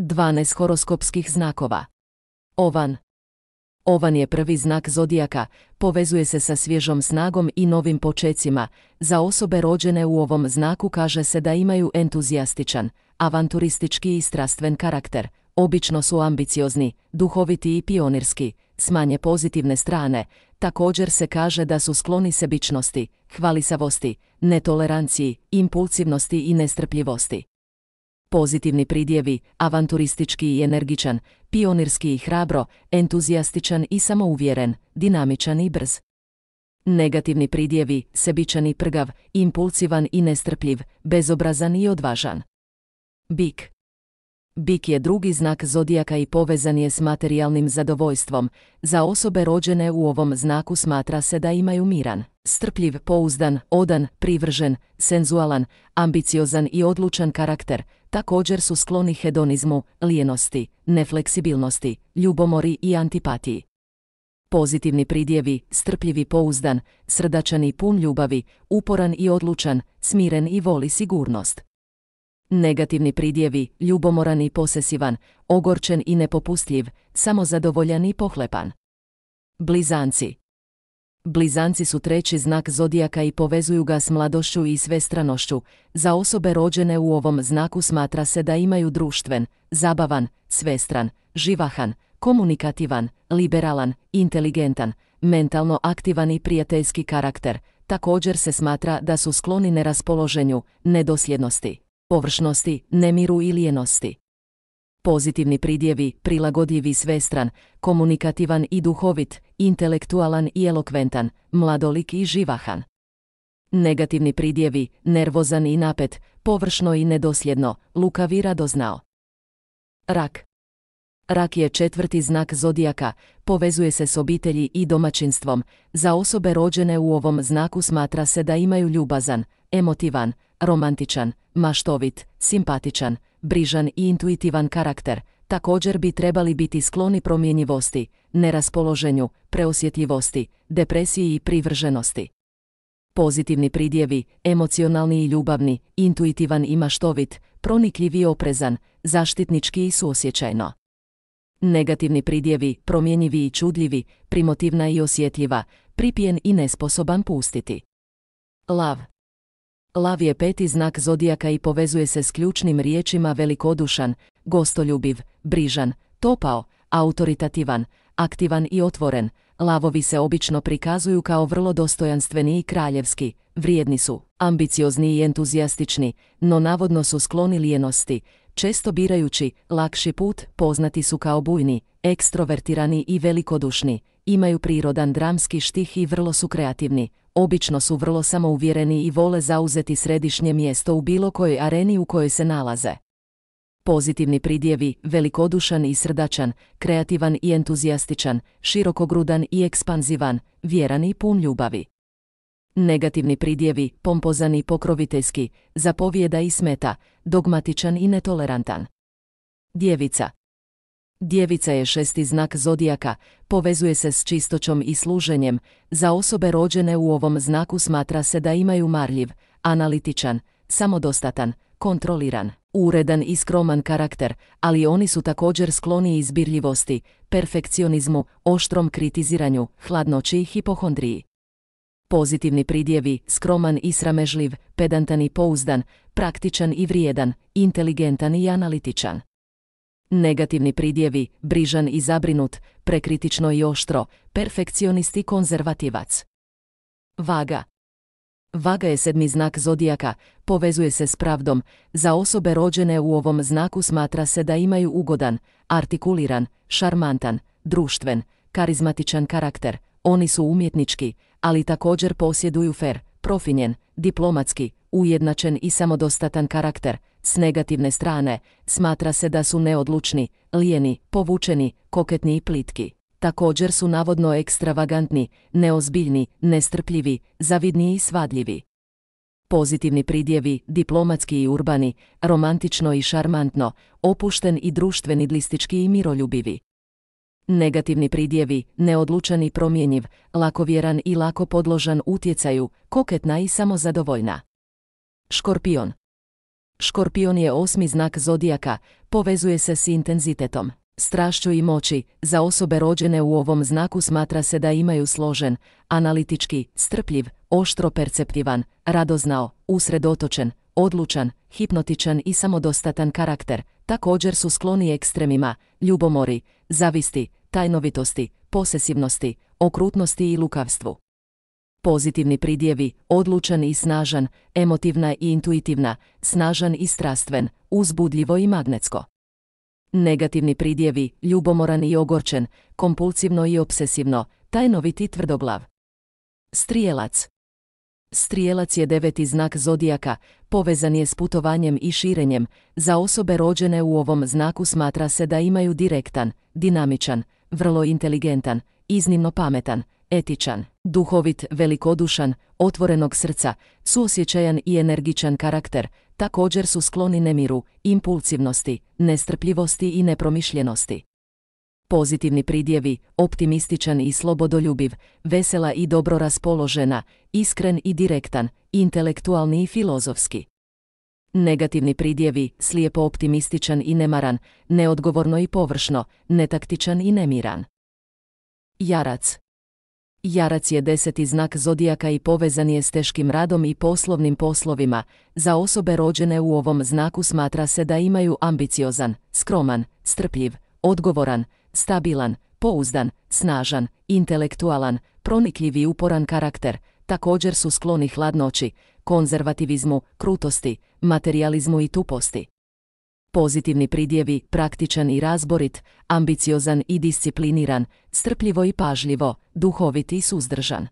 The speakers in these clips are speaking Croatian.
12 horoskopskih znakova. Ovan. Ovan je prvi znak zodijaka, povezuje se sa svježom snagom i novim počecima. Za osobe rođene u ovom znaku kaže se da imaju entuzijastičan, avanturistički i strastven karakter. Obično su ambiciozni, duhoviti i pionirski, smanje pozitivne strane. Također se kaže da su skloni sebičnosti, hvalisavosti, netoleranciji, impulsivnosti i nestrpljivosti. Pozitivni pridjevi, avanturistički i energičan, pionirski i hrabro, entuzijastičan i samouvjeren, dinamičan i brz. Negativni pridjevi, sebičan i prgav, impulsivan i nestrpljiv, bezobrazan i odvažan. Bik Bik je drugi znak zodijaka i povezan je s materijalnim zadovoljstvom. Za osobe rođene u ovom znaku smatra se da imaju miran, strpljiv, pouzdan, odan, privržen, senzualan, ambiciozan i odlučan karakter. Također su skloni hedonizmu, lijenosti, nefleksibilnosti, ljubomori i antipatiji. Pozitivni pridjevi, strpljivi pouzdan, srdačan i pun ljubavi, uporan i odlučan, smiren i voli sigurnost. Negativni pridjevi, ljubomoran i posesivan, ogorčen i nepopustljiv, samozadovoljan i pohlepan. Blizanci Blizanci su treći znak zodijaka i povezuju ga s mladošću i svestranošću. Za osobe rođene u ovom znaku smatra se da imaju društven, zabavan, svestran, živahan, komunikativan, liberalan, inteligentan, mentalno aktivan i prijateljski karakter. Također se smatra da su skloni neraspoloženju, nedosljednosti površnosti, nemiru i lijenosti. Pozitivni pridjevi, prilagodljivi svestran, komunikativan i duhovit, intelektualan i elokventan, mladolik i živahan. Negativni pridjevi, nervozan i napet, površno i nedosljedno, lukavi radoznao. Rak Rak je četvrti znak zodijaka, povezuje se s obitelji i domaćinstvom. Za osobe rođene u ovom znaku smatra se da imaju ljubazan, emotivan, romantičan, maštovit, simpatičan, brižan i intuitivan karakter, također bi trebali biti skloni promjenjivosti, neraspoloženju, preosjetljivosti, depresiji i privrženosti. Pozitivni pridjevi, emocionalni i ljubavni, intuitivan i maštovit, pronikljiv i oprezan, zaštitnički i suosjećajno. Negativni pridjevi, promjenjivi i čudljivi, primotivna i osjetljiva, pripijen i nesposoban pustiti. Lav Lav je peti znak zodijaka i povezuje se s ključnim riječima velikodušan, gostoljubiv, brižan, topao, autoritativan, aktivan i otvoren. Lavovi se obično prikazuju kao vrlo dostojanstveni i kraljevski, vrijedni su, ambiciozni i entuzijastični, no navodno su skloni lijenosti, često birajući lakši put, poznati su kao bujni, ekstrovertirani i velikodušni, imaju prirodan dramski štih i vrlo su kreativni, obično su vrlo samouvjereni i vole zauzeti središnje mjesto u bilo kojoj areni u kojoj se nalaze. Pozitivni pridjevi, velikodušan i srdačan, kreativan i entuzijastičan, širokogrudan i ekspanzivan, vjeran i pun ljubavi. Negativni pridjevi, pompozan i pokroviteljski, zapovjeda i smeta, dogmatičan i netolerantan. Djevica, Djevica je šesti znak zodijaka, povezuje se s čistoćom i služenjem, za osobe rođene u ovom znaku smatra se da imaju marljiv, analitičan, samodostatan, kontroliran, uredan i skroman karakter, ali oni su također skloni izbirljivosti, perfekcionizmu, oštrom kritiziranju, hladnoći i hipohondriji. Pozitivni pridjevi, skroman i sramežljiv, pedantan i pouzdan, praktičan i vrijedan, inteligentan i analitičan. Negativni pridjevi, brižan i zabrinut, prekritično i oštro, perfekcionisti i konzervativac. Vaga Vaga je sedmi znak zodijaka, povezuje se s pravdom, za osobe rođene u ovom znaku smatra se da imaju ugodan, artikuliran, šarmantan, društven, karizmatičan karakter, oni su umjetnički, ali također posjeduju fer, profinjen, diplomatski, ujednačen i samodostatan karakter, s negativne strane, smatra se da su neodlučni, lijeni, povučeni, koketni i plitki. Također su navodno ekstravagantni, neozbiljni, nestrpljivi, zavidni i svadljivi. Pozitivni pridjevi, diplomatski i urbani, romantično i šarmantno, opušten i društveni listički i miroljubivi. Negativni pridjevi, neodlučan i promjenjiv, lakovjeran i lako podložan utjecaju, koketna i samozadovoljna. Škorpion. Škorpion je osmi znak zodijaka, povezuje se s intenzitetom, strašću i moći. Za osobe rođene u ovom znaku smatra se da imaju složen, analitički, strpljiv, oštro perceptivan, radoznao, usredotočen, odlučan, hipnotičan i samodostatan karakter. Također su skloni ekstremima, ljubomori, zavisti, tajnovitosti, posesivnosti, okrutnosti i lukavstvu pozitivni pridjevi, odlučan i snažan, emotivna i intuitivna, snažan i strastven, uzbudljivo i magnetsko. Negativni pridjevi, ljubomoran i ogorčen, kompulsivno i obsesivno, tajnovit i tvrdoglav. Strijelac Strijelac je deveti znak zodijaka, povezan je s putovanjem i širenjem, za osobe rođene u ovom znaku smatra se da imaju direktan, dinamičan, vrlo inteligentan, iznimno pametan, etičan, duhovit, velikodušan, otvorenog srca, suosjećajan i energičan karakter, također su skloni nemiru, impulsivnosti, nestrpljivosti i nepromišljenosti. Pozitivni pridjevi, optimističan i slobodoljubiv, vesela i dobro raspoložena, iskren i direktan, intelektualni i filozofski. Negativni pridjevi, slijepo optimističan i nemaran, neodgovorno i površno, netaktičan i nemiran. Jarac Jarac je deseti znak zodijaka i povezan je s teškim radom i poslovnim poslovima. Za osobe rođene u ovom znaku smatra se da imaju ambiciozan, skroman, strpljiv, odgovoran, stabilan, pouzdan, snažan, intelektualan, pronikljiv i uporan karakter. Također su skloni hladnoći, konzervativizmu, krutosti, materializmu i tuposti. Pozitivni pridjevi, praktičan i razborit, ambiciozan i discipliniran, strpljivo i pažljivo, duhovit i suzdržan.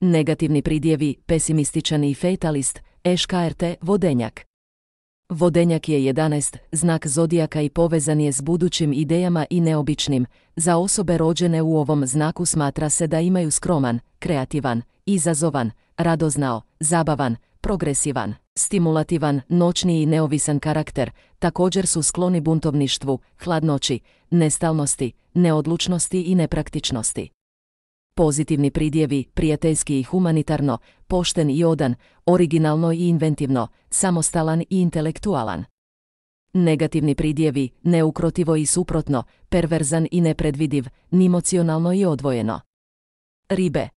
Negativni pridjevi, pesimističan i fatalist eškrt, vodenjak. Vodenjak je 11, znak zodijaka i povezan je s budućim idejama i neobičnim. Za osobe rođene u ovom znaku smatra se da imaju skroman, kreativan, izazovan, radoznao, zabavan, progresivan stimulativan, noćni i neovisan karakter, također su skloni buntovništvu, hladnoći, nestalnosti, neodlučnosti i nepraktičnosti. Pozitivni pridjevi, prijateljski i humanitarno, pošten i odan, originalno i inventivno, samostalan i intelektualan. Negativni pridjevi, neukrotivo i suprotno, perverzan i nepredvidiv, nimocionalno i odvojeno. Ribe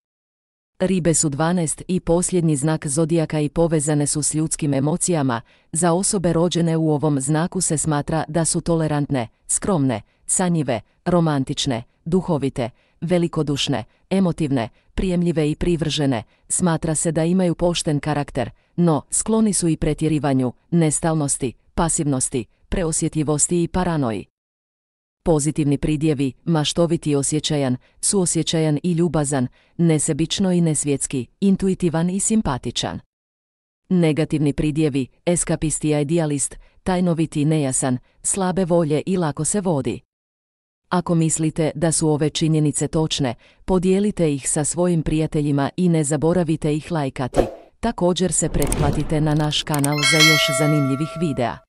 Ribe su 12 i posljednji znak zodijaka i povezane su s ljudskim emocijama, za osobe rođene u ovom znaku se smatra da su tolerantne, skromne, sanjive, romantične, duhovite, velikodušne, emotivne, prijemljive i privržene, smatra se da imaju pošten karakter, no skloni su i pretjerivanju, nestalnosti, pasivnosti, preosjetljivosti i paranoji. Pozitivni pridjevi, maštoviti i osjećajan, suosjećajan i ljubazan, nesebično i nesvjetski, intuitivan i simpatičan. Negativni pridjevi, eskapisti i idealist, tajnoviti i nejasan, slabe volje i lako se vodi. Ako mislite da su ove činjenice točne, podijelite ih sa svojim prijateljima i ne zaboravite ih lajkati. Također se pretplatite na naš kanal za još zanimljivih videa.